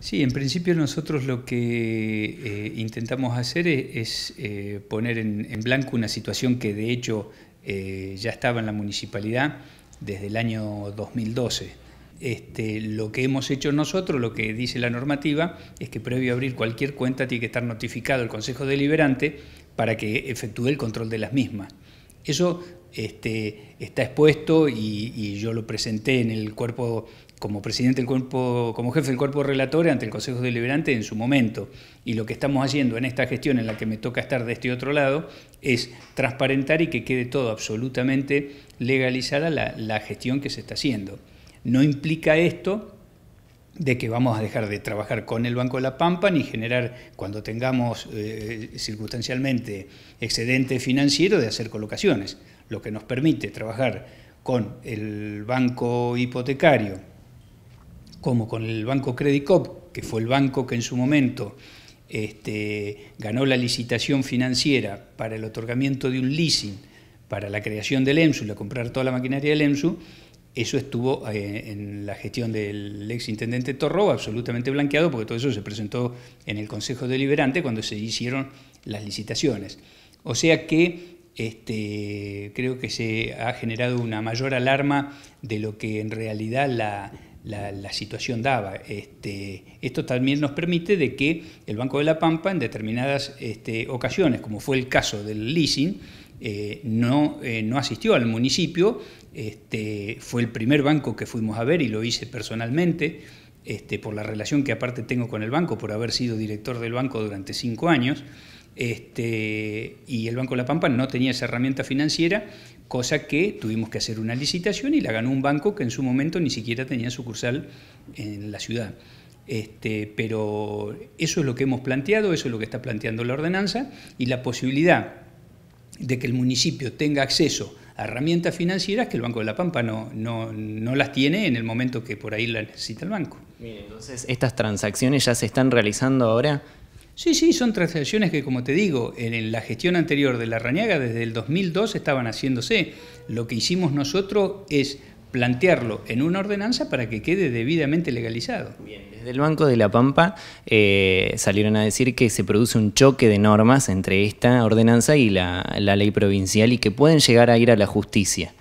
Sí, en principio nosotros lo que eh, intentamos hacer e-, es, eh, poner en, blanco una situación que de hecho eh, ya estaba en la municipalidad desde el año 2012. Este, lo que hemos hecho nosotros, lo que dice la normativa, es que previo a abrir cualquier cuenta tiene que estar notificado el Consejo Deliberante para que efectúe el control de las mismas. Eso este, está expuesto y, yo lo presenté en el cuerpo como presidente del cuerpo, como jefe del cuerpo relator ante el Consejo Deliberante en su momento. Y lo que estamos haciendo en esta gestión en la que me toca estar de este otro lado es transparentar y que quede todo absolutamente legalizada la gestión que se está haciendo. No implica esto de que vamos a dejar de trabajar con el Banco de la Pampa ni generar, cuando tengamos eh, circunstancialmente excedente financiero, de hacer colocaciones, lo que nos permite trabajar con el banco hipotecario como con el banco Cop, que fue el banco que en su momento este, ganó la licitación financiera para el otorgamiento de un leasing para la creación del EMSU, la comprar toda la maquinaria del EMSU, eso estuvo eh, en la gestión del ex intendente Torro absolutamente blanqueado, porque todo eso se presentó en el Consejo Deliberante cuando se hicieron las licitaciones. O sea que este, creo que se ha generado una mayor alarma de lo que en realidad la, situación daba. Este, esto también nos permite de que el Banco de la Pampa en determinadas este, ocasiones, como fue el caso del leasing, eh, no, eh, no, asistió al municipio, este, fue el primer banco que fuimos a ver y lo hice personalmente, este, por la relación que aparte tengo con el banco, por haber sido director del banco durante cinco años, este, y el Banco La Pampa no tenía esa herramienta financiera, cosa que tuvimos que hacer una licitación y la ganó un banco que en su momento ni siquiera tenía sucursal en la ciudad. Este, pero eso es lo que hemos planteado, eso es lo que está planteando la ordenanza y la posibilidad de que el municipio tenga acceso a herramientas financieras que el Banco de la Pampa no, no, las tiene en el momento que por ahí la necesita el banco. entonces, ¿estas transacciones ya se están realizando ahora? Sí, sí, son transacciones que, como te digo, en la gestión anterior de la Rañaga, desde el 2002 estaban haciéndose. Lo que hicimos nosotros es plantearlo en una ordenanza para que quede debidamente legalizado. Bien, desde el Banco de la Pampa eh, salieron a decir que se produce un choque de normas entre esta ordenanza y la, ley provincial y que pueden llegar a ir a la justicia.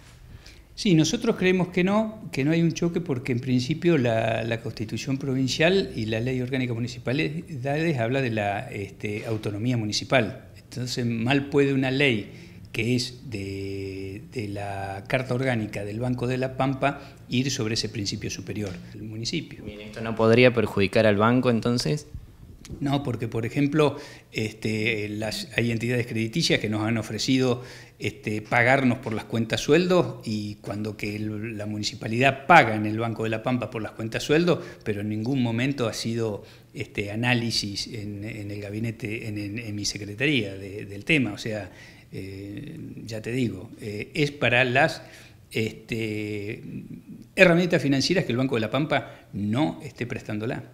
Sí, nosotros creemos que no, que no hay un choque porque en principio la, Constitución Provincial y la Ley Orgánica Municipalidades habla de la este, autonomía municipal. Entonces mal puede una ley que es de, la Carta Orgánica del Banco de la Pampa, ir sobre ese principio superior del municipio. ¿esto no podría perjudicar al banco entonces? No, porque por ejemplo este, hay entidades crediticias que nos han ofrecido este, pagarnos por las cuentas sueldos y cuando que la municipalidad paga en el Banco de la Pampa por las cuentas sueldos, pero en ningún momento ha sido este, análisis en, el gabinete, en, mi secretaría del tema. O sea, eh, ya te digo, eh, es para las este, herramientas financieras que el Banco de la Pampa no esté prestándola.